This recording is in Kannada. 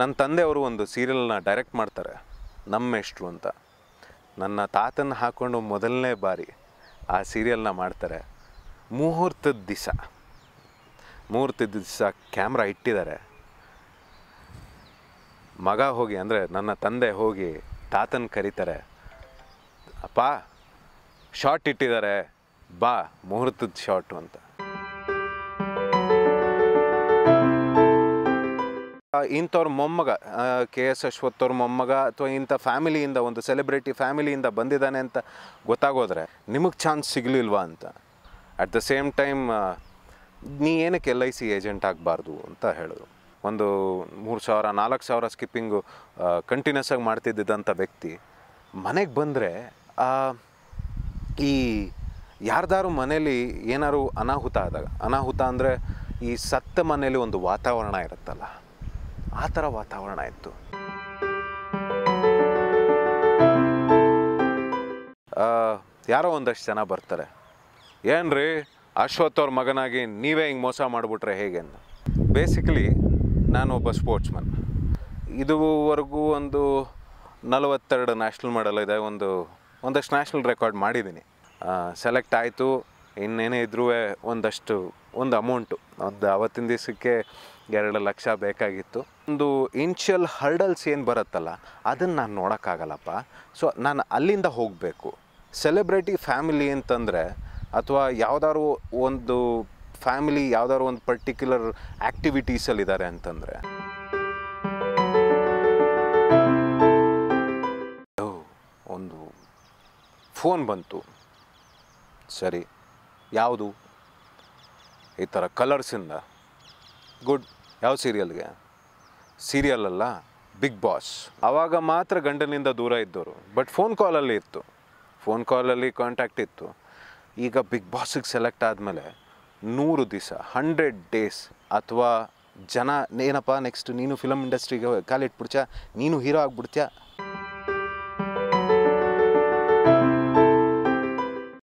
ನನ್ನ ತಂದೆಯವರು ಒಂದು ಸೀರಿಯಲ್ನ ಡೈರೆಕ್ಟ್ ಮಾಡ್ತಾರೆ ನಮ್ಮ ಎಷ್ಟು ಅಂತ ನನ್ನ ತಾತನ ಹಾಕ್ಕೊಂಡು ಮೊದಲನೇ ಬಾರಿ ಆ ಸೀರಿಯಲ್ನ ಮಾಡ್ತಾರೆ ಮುಹೂರ್ತದ ದಿವಸ ಮುಹೂರ್ತದ ದಿವಸ ಕ್ಯಾಮ್ರಾ ಇಟ್ಟಿದ್ದಾರೆ ಮಗ ಹೋಗಿ ಅಂದರೆ ನನ್ನ ತಂದೆ ಹೋಗಿ ತಾತನ ಕರೀತಾರೆ ಅಪ್ಪ ಶಾರ್ಟ್ ಇಟ್ಟಿದ್ದಾರೆ ಬಾ ಮುಹೂರ್ತದ ಶಾರ್ಟು ಅಂತ ಇಂಥವ್ರ ಮೊಮ್ಮಗ ಕೆ ಎಸ್ ಅಶ್ವತ್ತವ್ರ ಮೊಮ್ಮಗ ಅಥವಾ ಇಂಥ ಫ್ಯಾಮಿಲಿಯಿಂದ ಒಂದು ಸೆಲೆಬ್ರಿಟಿ ಫ್ಯಾಮಿಲಿಯಿಂದ ಬಂದಿದ್ದಾನೆ ಅಂತ ಗೊತ್ತಾಗೋದ್ರೆ ನಿಮಗೆ ಚಾನ್ಸ್ ಸಿಗಲಿಲ್ವಾ ಅಂತ ಅಟ್ ದ ಸೇಮ್ ಟೈಮ್ ನೀ ಏನಕ್ಕೆ ಎಲ್ ಐ ಸಿ ಏಜೆಂಟ್ ಆಗಬಾರ್ದು ಅಂತ ಹೇಳಿದ್ರು ಒಂದು ಮೂರು ಸಾವಿರ ನಾಲ್ಕು ಸಾವಿರ ಸ್ಕಿಪ್ಪಿಂಗು ಕಂಟಿನ್ಯೂಸ್ ಆಗಿ ಮಾಡ್ತಿದ್ದಂಥ ವ್ಯಕ್ತಿ ಮನೆಗೆ ಬಂದರೆ ಈ ಯಾರ್ದಾರು ಮನೇಲಿ ಏನಾದ್ರು ಅನಾಹುತ ಆದಾಗ ಅನಾಹುತ ಅಂದರೆ ಈ ಸತ್ತ ಮನೇಲಿ ಒಂದು ವಾತಾವರಣ ಇರುತ್ತಲ್ಲ ಆ ಥರ ವಾತಾವರಣ ಇತ್ತು ಯಾರೋ ಒಂದಷ್ಟು ಜನ ಬರ್ತಾರೆ ಏನು ರೀ ಅಶ್ವಥ್ ಅವ್ರ ಮಗನಾಗಿ ನೀವೇ ಹಿಂಗೆ ಮೋಸ ಮಾಡಿಬಿಟ್ರೆ ಹೇಗೆ ಅಂತ ಬೇಸಿಕಲಿ ನಾನು ಒಬ್ಬ ಸ್ಪೋರ್ಟ್ಸ್ಮನ್ ಇದುವರೆಗೂ ಒಂದು ನಲವತ್ತೆರಡು ನ್ಯಾಷನಲ್ ಮೆಡಲ್ ಇದೆ ಒಂದು ಒಂದಷ್ಟು ನ್ಯಾಷನಲ್ ರೆಕಾರ್ಡ್ ಮಾಡಿದ್ದೀನಿ ಸೆಲೆಕ್ಟ್ ಆಯಿತು ಇನ್ನೇನೇ ಇದ್ರೂ ಒಂದಷ್ಟು ಒಂದು ಅಮೌಂಟು ಒಂದು ಅವತ್ತಿನ ದಿವಸಕ್ಕೆ ಎರಡು ಲಕ್ಷ ಬೇಕಾಗಿತ್ತು ಒಂದು ಇನ್ಷಿಯಲ್ ಹರ್ಡಲ್ಸ್ ಏನು ಬರುತ್ತಲ್ಲ ಅದನ್ನು ನಾನು ನೋಡೋಕ್ಕಾಗಲ್ಲಪ್ಪ ಸೊ ನಾನು ಅಲ್ಲಿಂದ ಹೋಗಬೇಕು ಸೆಲೆಬ್ರಿಟಿ ಫ್ಯಾಮಿಲಿ ಅಂತಂದರೆ ಅಥವಾ ಯಾವುದಾದ್ರು ಒಂದು ಫ್ಯಾಮಿಲಿ ಯಾವುದಾದ್ರು ಒಂದು ಪರ್ಟಿಕ್ಯುಲರ್ ಆ್ಯಕ್ಟಿವಿಟೀಸಲ್ಲಿದ್ದಾರೆ ಅಂತಂದರೆ ಒಂದು ಫೋನ್ ಬಂತು ಸರಿ ಯಾವುದು ಈ ಥರ ಕಲರ್ಸಿಂದ ಗುಡ್ ಯಾವ ಸೀರಿಯಲ್ಗೆ ಸೀರಿಯಲ್ ಅಲ್ಲ ಬಿಗ್ ಬಾಸ್ ಆವಾಗ ಮಾತ್ರ ಗಂಡನಿಂದ ದೂರ ಇದ್ದವರು ಬಟ್ ಫೋನ್ ಕಾಲಲ್ಲಿ ಇತ್ತು ಫೋನ್ ಕಾಲಲ್ಲಿ ಕಾಂಟ್ಯಾಕ್ಟ್ ಇತ್ತು ಈಗ ಬಿಗ್ ಬಾಸಿಗೆ ಸೆಲೆಕ್ಟ್ ಆದಮೇಲೆ ನೂರು ದಿವಸ ಹಂಡ್ರೆಡ್ ಡೇಸ್ ಅಥವಾ ಜನ ಏನಪ್ಪ ನೆಕ್ಸ್ಟ್ ನೀನು ಫಿಲಮ್ ಇಂಡಸ್ಟ್ರಿಗೆ ಕಾಲಿಟ್ಬಿಡ್ತೀಯ ನೀನು ಹೀರೋ ಆಗಿಬಿಡ್ತೀಯ